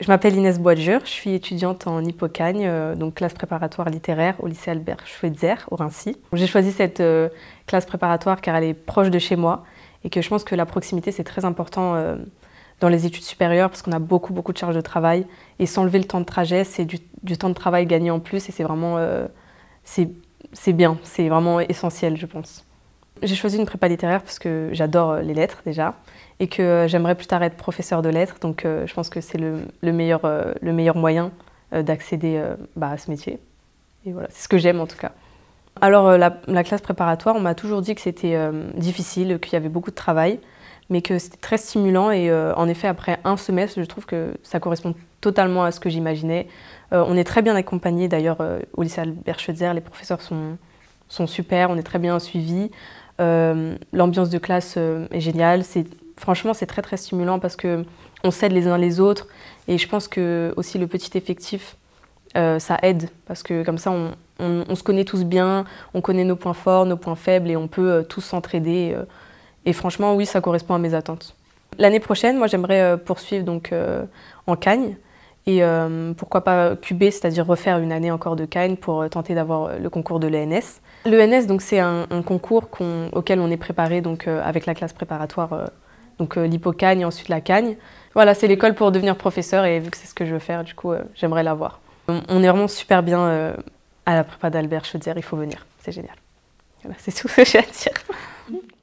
Je m'appelle Inès Boisdure, je suis étudiante en hypocagne, euh, donc classe préparatoire littéraire au lycée Albert Schweitzer, au Rincy. J'ai choisi cette euh, classe préparatoire car elle est proche de chez moi et que je pense que la proximité c'est très important euh, dans les études supérieures parce qu'on a beaucoup beaucoup de charges de travail et s'enlever le temps de trajet c'est du, du, temps de travail gagné en plus et c'est vraiment c'est bien, c'est vraiment essentiel je pense. J'ai choisi une prépa littéraire parce que j'adore euh, les lettres déjà et que euh, j'aimerais plus tard être professeur de lettres. Donc euh, je pense que c'est le, meilleur, le meilleur moyen d'accéder bah, à ce métier. Et voilà, c'est ce que j'aime en tout cas. Alors la, classe préparatoire, on m'a toujours dit que c'était difficile, qu'il y avait beaucoup de travail, mais que c'était très stimulant et en effet après un semestre, je trouve que ça correspond totalement à ce que j'imaginais. on est très bien accompagné d'ailleurs au lycée Albert Schweitzer, les professeurs sont, sont super, on est très bien suivis. Euh, l'ambiance de classe euh, est géniale. franchement, c'est très très stimulant parce que on s'aide les uns les autres et je pense que aussi le petit effectif, euh, ça aide parce que comme ça, on, se connaît tous bien, on connaît nos points forts, nos points faibles et on peut tous s'entraider. et franchement, oui, ça correspond à mes attentes. L'année prochaine, moi, j'aimerais poursuivre donc en Cagne. Et euh, pourquoi pas QB, c'est-à-dire refaire une année encore de Cagne pour euh, tenter d'avoir euh, le concours de l'ENS. L'ENS, donc, c'est un, concours auquel on est préparé donc, avec la classe préparatoire, donc l'hypocagne et ensuite la cagne. Voilà, c'est l'école pour devenir professeur et vu que c'est ce que je veux faire, du coup, j'aimerais l'avoir. On, est vraiment super bien à la prépa d'Albert chaudière il faut venir, c'est génial. Voilà, c'est tout ce que j'ai à dire.